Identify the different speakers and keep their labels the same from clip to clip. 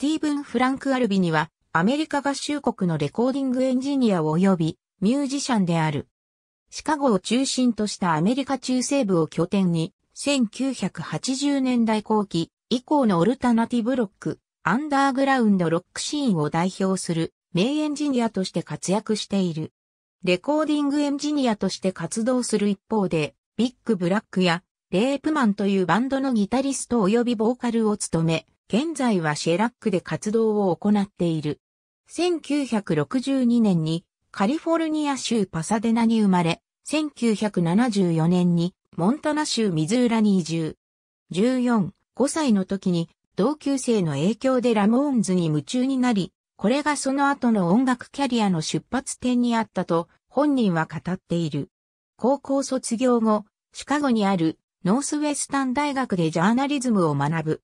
Speaker 1: スティーブン・フランク・アルビには、アメリカ合衆国のレコーディングエンジニア及びミュージシャンである。シカゴを中心としたアメリカ中西部を拠点に、1980年代後期以降のオルタナティブロック、アンダーグラウンドロックシーンを代表する名エンジニアとして活躍している。レコーディングエンジニアとして活動する一方で、ビッグ・ブラックやレープマンというバンドのギタリスト及びボーカルを務め、現在はシェラックで活動を行っている。1962年にカリフォルニア州パサデナに生まれ、1974年にモンタナ州ミズーラに移住。14、5歳の時に同級生の影響でラモーンズに夢中になり、これがその後の音楽キャリアの出発点にあったと本人は語っている。高校卒業後、シカゴにあるノースウェスタン大学でジャーナリズムを学ぶ。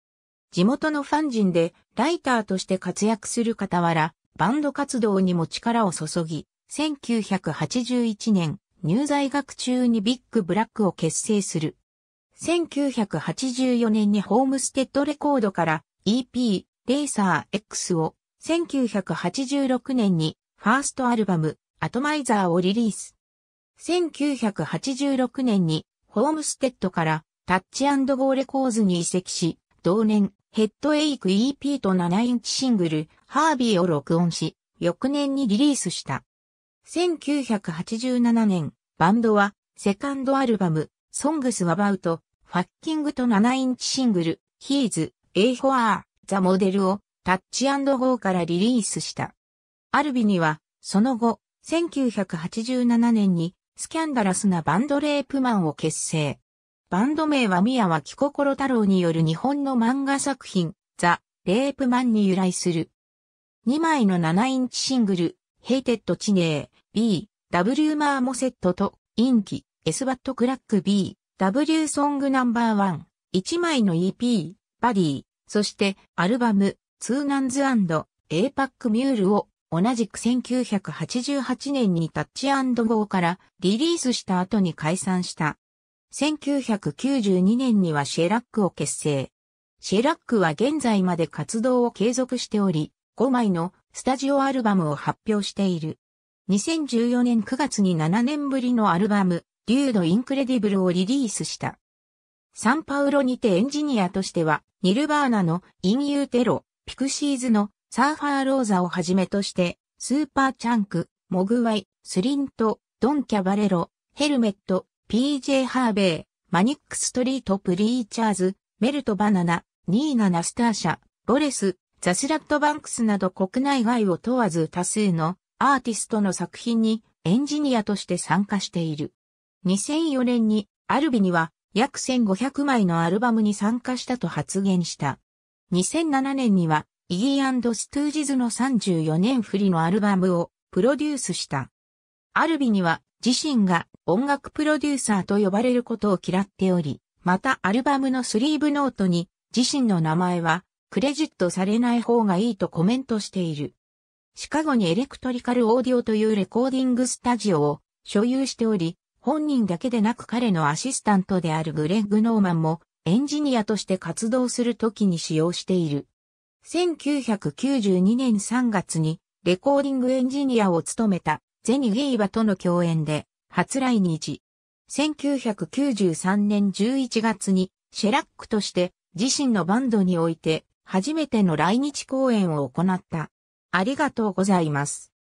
Speaker 1: 地元のファン人でライターとして活躍する傍ら、バンド活動にも力を注ぎ、1981年、入在学中にビッグブラックを結成する。1984年にホームステッドレコードから EP レーサー X を、1986年にファーストアルバムアトマイザーをリリース。1986年にホームステッドからタッチゴーレコーズに移籍し、同年ヘッドエイク EP と7インチシングル、ハービーを録音し、翌年にリリースした。1987年、バンドは、セカンドアルバム、Songs About, Fucking と7インチシングル、He's, A for R, The Model を、タッチゴーからリリースした。アルビには、その後、1987年に、スキャンダラスなバンドレープマンを結成。バンド名は宮脇心太郎による日本の漫画作品、ザ・レープマンに由来する。2枚の7インチシングル、ヘイテッド・チネー、B、W マーモセットと、インキ、エスバット・クラック B、W ソングナンバーワン、1枚の EP、バディ、そしてアルバム、ツーナンズ &A パックミュールを同じく1988年にタッチゴーからリリースした後に解散した。1992年にはシェラックを結成。シェラックは現在まで活動を継続しており、5枚のスタジオアルバムを発表している。2014年9月に7年ぶりのアルバム、デュード・インクレディブルをリリースした。サンパウロにてエンジニアとしては、ニルバーナのインユーテロ、ピクシーズのサーファーローザをはじめとして、スーパーチャンク、モグワイ、スリント、ドン・キャバレロ、ヘルメット、PJ ハーベイ、マニックストリートプリーチャーズ、メルトバナナ、ニーナナスターシャ、ボレス、ザスラットバンクスなど国内外を問わず多数のアーティストの作品にエンジニアとして参加している。2004年にアルビには約1500枚のアルバムに参加したと発言した。2007年にはイギーストゥージズの34年振りのアルバムをプロデュースした。アルビには自身が音楽プロデューサーと呼ばれることを嫌っており、またアルバムのスリーブノートに自身の名前はクレジットされない方がいいとコメントしている。シカゴにエレクトリカルオーディオというレコーディングスタジオを所有しており、本人だけでなく彼のアシスタントであるグレッグ・ノーマンもエンジニアとして活動するときに使用している。1992年3月にレコーディングエンジニアを務めたゼニゲイバとの共演で、初来日。1993年11月に、シェラックとして、自身のバンドにおいて、初めての来日公演を行った。ありがとうございます。